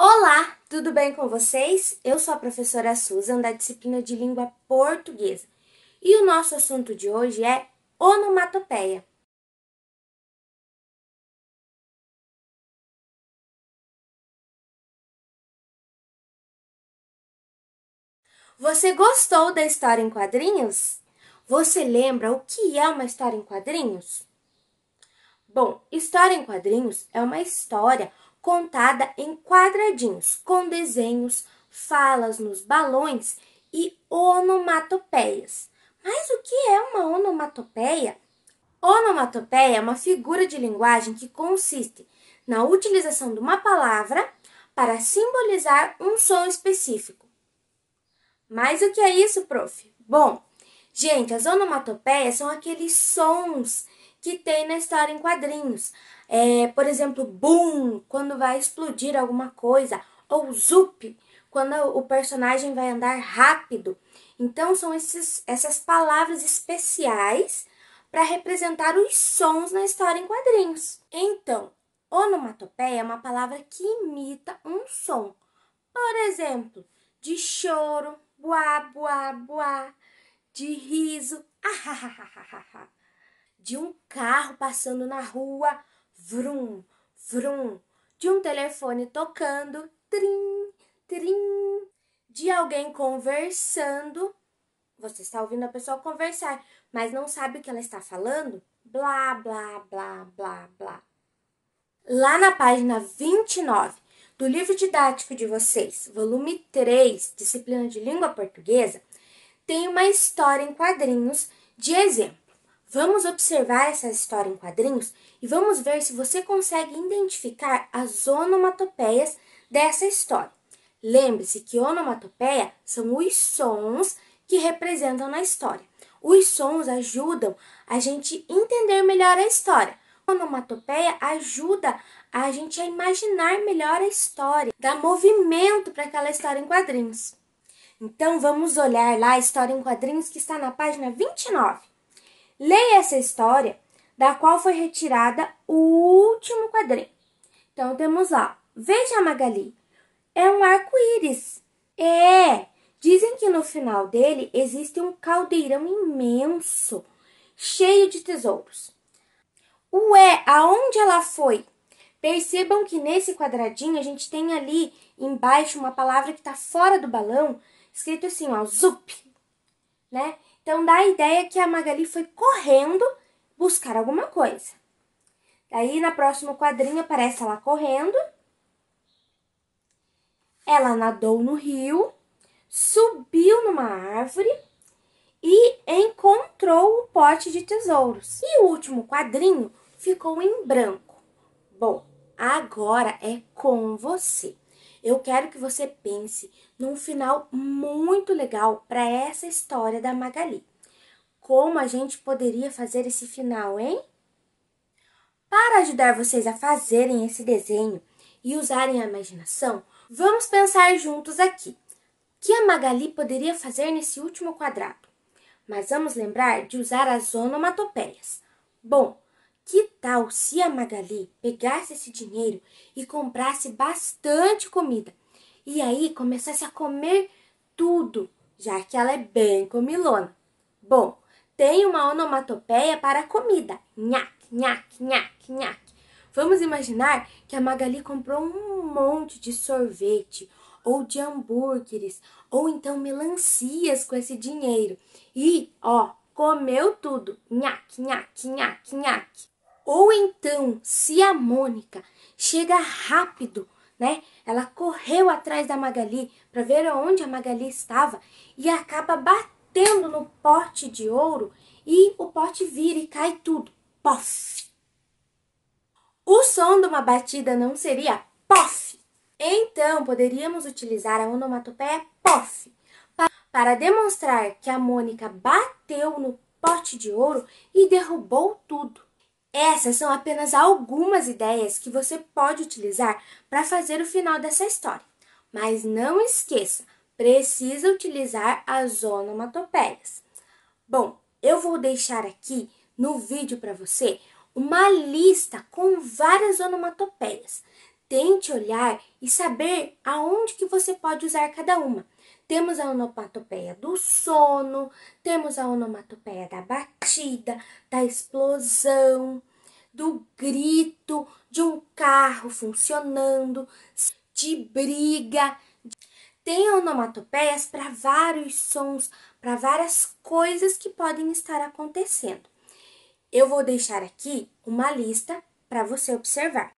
Olá, tudo bem com vocês? Eu sou a professora Susan da disciplina de língua portuguesa e o nosso assunto de hoje é onomatopeia. Você gostou da história em quadrinhos? Você lembra o que é uma história em quadrinhos? Bom, história em quadrinhos é uma história contada em quadradinhos, com desenhos, falas nos balões e onomatopeias. Mas o que é uma onomatopeia? Onomatopeia é uma figura de linguagem que consiste na utilização de uma palavra para simbolizar um som específico. Mas o que é isso, prof? Bom, gente, as onomatopeias são aqueles sons que tem na história em quadrinhos. É, por exemplo, boom, quando vai explodir alguma coisa, ou zup, quando o personagem vai andar rápido. Então são esses, essas palavras especiais para representar os sons na história em quadrinhos. Então, onomatopeia é uma palavra que imita um som. Por exemplo, de choro, buá, buá, buá, de riso, ah, de um carro passando na rua, vrum, vrum, de um telefone tocando, trim, trim, de alguém conversando. Você está ouvindo a pessoa conversar, mas não sabe o que ela está falando? Blá, blá, blá, blá, blá. Lá na página 29 do livro didático de vocês, volume 3, disciplina de língua portuguesa, tem uma história em quadrinhos de exemplo. Vamos observar essa história em quadrinhos e vamos ver se você consegue identificar as onomatopeias dessa história. Lembre-se que onomatopeia são os sons que representam na história. Os sons ajudam a gente entender melhor a história. A onomatopeia ajuda a gente a imaginar melhor a história, dá movimento para aquela história em quadrinhos. Então vamos olhar lá a história em quadrinhos que está na página 29. Leia essa história, da qual foi retirada o último quadrinho. Então temos lá, veja Magali, é um arco-íris. É, dizem que no final dele existe um caldeirão imenso, cheio de tesouros. Ué, aonde ela foi? Percebam que nesse quadradinho a gente tem ali embaixo uma palavra que está fora do balão, escrito assim, ó, zup, né? Então dá a ideia que a Magali foi correndo buscar alguma coisa. Daí na próximo quadrinho aparece ela correndo. Ela nadou no rio, subiu numa árvore e encontrou o pote de tesouros. E o último quadrinho ficou em branco. Bom, agora é com você. Eu quero que você pense num final muito legal para essa história da Magali. Como a gente poderia fazer esse final, hein? Para ajudar vocês a fazerem esse desenho e usarem a imaginação, vamos pensar juntos aqui. O que a Magali poderia fazer nesse último quadrado? Mas vamos lembrar de usar as onomatopeias. Bom, que tal se a Magali pegasse esse dinheiro e comprasse bastante comida? E aí começasse a comer tudo, já que ela é bem comilona. Bom, tem uma onomatopeia para comida. Nhac, nhac, nhac, nhac. Vamos imaginar que a Magali comprou um monte de sorvete, ou de hambúrgueres, ou então melancias com esse dinheiro. E, ó, comeu tudo. Nhac, nhac, nhac, nhac. Ou então, se a Mônica chega rápido, né? Ela correu atrás da Magali para ver onde a Magali estava e acaba batendo no pote de ouro e o pote vira e cai tudo. Pof! O som de uma batida não seria pof. Então, poderíamos utilizar a onomatopeia pof para demonstrar que a Mônica bateu no pote de ouro e derrubou tudo. Essas são apenas algumas ideias que você pode utilizar para fazer o final dessa história. Mas não esqueça, precisa utilizar as onomatopeias. Bom, eu vou deixar aqui no vídeo para você uma lista com várias onomatopeias. Tente olhar e saber aonde que você pode usar cada uma. Temos a onomatopeia do sono, temos a onomatopeia da batida, da explosão, do grito, de um carro funcionando, de briga. Tem onomatopeias para vários sons, para várias coisas que podem estar acontecendo. Eu vou deixar aqui uma lista para você observar.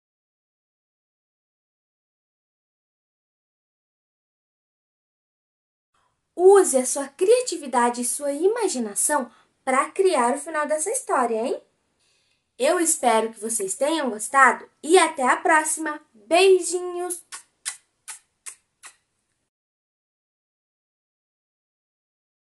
Use a sua criatividade e sua imaginação para criar o final dessa história, hein? Eu espero que vocês tenham gostado e até a próxima. Beijinhos!